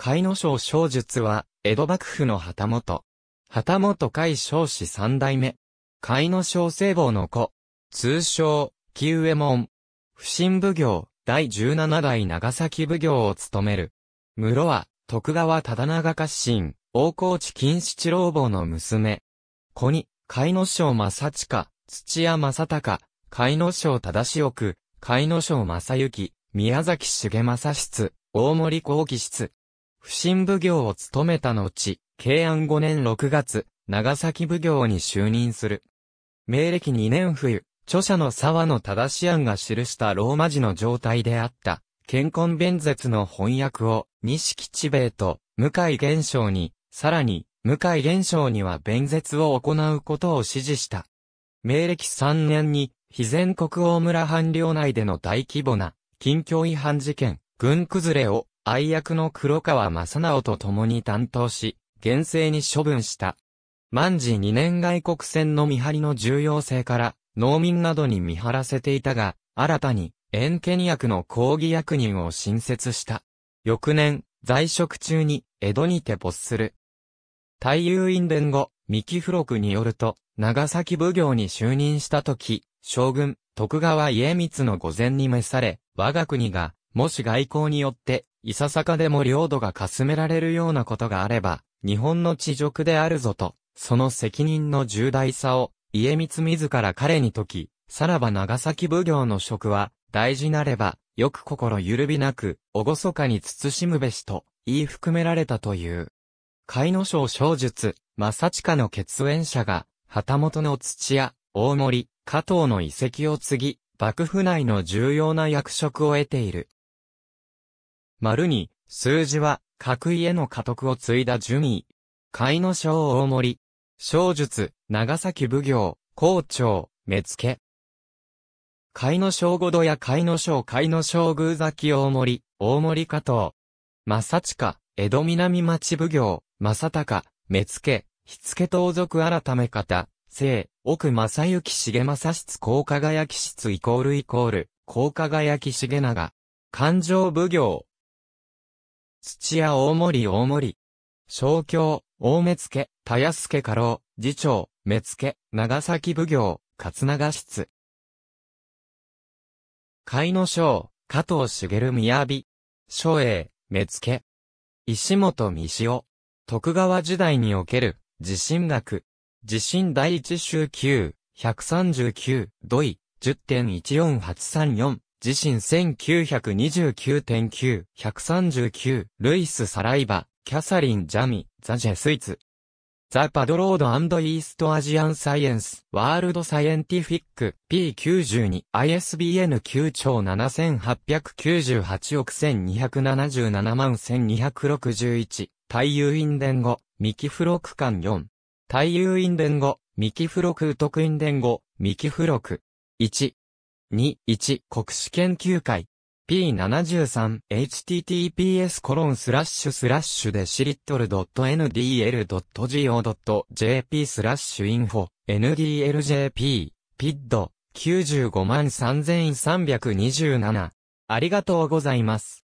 海野省小術は、江戸幕府の旗本。旗本海少子三代目。海野省聖望の子。通称、木上門。不審奉行、第十七代長崎奉行を務める。室は、徳川忠長家臣、大河内金七郎坊の娘。子に、海野省正親、土屋正隆、海野省忠志奥、海野省正幸、宮崎重正室、大森幸喜室。不審奉行を務めた後、慶安5年6月、長崎奉行に就任する。明暦2年冬、著者の沢野正案が記したローマ字の状態であった、健康弁説の翻訳を、西吉兵衛と、向井玄章に、さらに、向井玄章には弁説を行うことを指示した。明暦3年に、非前国王村藩領内での大規模な、近況違反事件、軍崩れを愛役の黒川正直と共に担当し、厳正に処分した。万事2年外国船の見張りの重要性から、農民などに見張らせていたが、新たに、遠見役の抗議役人を新設した。翌年、在職中に、江戸にて没する。大友院伝後、三木付録によると、長崎奉行に就任した時、将軍、徳川家光の御前に召され、我が国が、もし外交によって、いささかでも領土がかすめられるようなことがあれば、日本の地辱であるぞと、その責任の重大さを、家光自ら彼に説き、さらば長崎奉行の職は、大事なれば、よく心揺るびなく、おごそかに慎むべしと、言い含められたという。海野省小術、正近の血縁者が、旗本の土屋、大森、加藤の遺跡を継ぎ、幕府内の重要な役職を得ている。丸に、数字は、各位への家督を継いだ順位。海の章大森。小術、長崎奉行、校長、目付。海の章五度や海の章海の章偶崎大森、大森加藤。正近、江戸南町奉行、正隆、目付、火付盗賊改め方、聖奥正幸重正室高輝き室イコールイコール、高輝き重長。勘定奉行、土屋大森大森。小京、大目付、田安助家老、次長、目付、長崎奉行、勝長室。海野章、加藤茂宮美。諸英、目付。石本三塩。徳川時代における、地震学。地震第一週9、139、土井、10.14834。自身1929.9、139、ルイス・サライバ、キャサリン・ジャミ、ザ・ジェスイツ。ザ・パドロード・アンド・イースト・アジアン・サイエンス、ワールド・サイエンティフィック、P92、ISBN 9兆7898億1277万1261、対誘院伝語、ミキフロク間4。対誘院伝語、ミキフロクウトク伝語、ミキフロク。1、2.1国試研究会 P73https コロンスラッシュスラッシュでシリットル .ndl.go.jp スラッシュインフォ ndljp ピッド95万3327ありがとうございます。